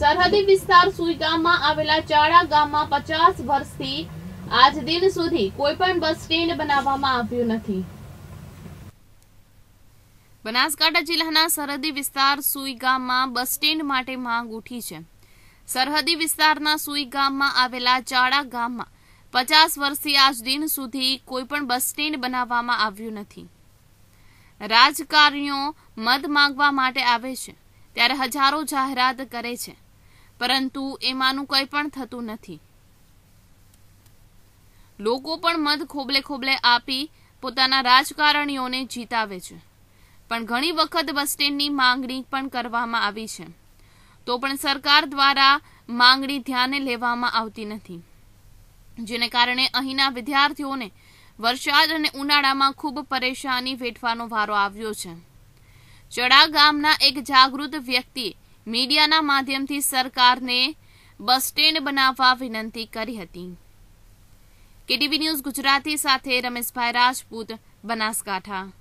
સરહદી વિસ્તાર સુઈગામમાં આવેલા ચાળા ગામમાં પચાસ વર્ષથી આજ દિન સુધી કોઈ પણ બસ સ્ટેન્ડ બનાવવામાં આવ્યું નથી બનાસકાંઠા જિલ્લાના સરહદી વિસ્તાર સુઈગામમાં બસ સ્ટેન્ડ માટે માંગ ઉઠી છે સરહદી વિસ્તારના સુઈગામમાં આવેલા ચાળા ગામમાં પચાસ વર્ષથી આજ દિન સુધી કોઈ પણ બસ સ્ટેન્ડ બનાવવામાં આવ્યું નથી રાજકારણીઓ મત માંગવા માટે આવે છે ત્યારે હજારો જાહેરાત કરે છે પરંતુ એમાંનું કંઈ પણ થતું નથી લોકો પણ મધ ખોબલે ખોબલે આપી પોતાના રાજકારણીઓને જીતાવે છે પણ ઘણી વખત બસ સ્ટેન્ડની માંગણી પણ કરવામાં આવી છે તો પણ સરકાર દ્વારા માંગણી ધ્યાને લેવામાં આવતી નથી જેને કારણે અહીંના વિદ્યાર્થીઓને વરસાદ અને ઉનાળામાં ખૂબ પરેશાની વેઠવાનો વારો આવ્યો છે ચડા ગામના એક જાગૃત વ્યક્તિએ મીડિયાના માધ્યમથી સરકારને બસ સ્ટેન્ડ બનાવવા વિનંતી કરી હતી કેટીવી ન્યૂઝ ગુજરાતી સાથે રમેશભાઈ રાજપૂત બનાસકાંઠા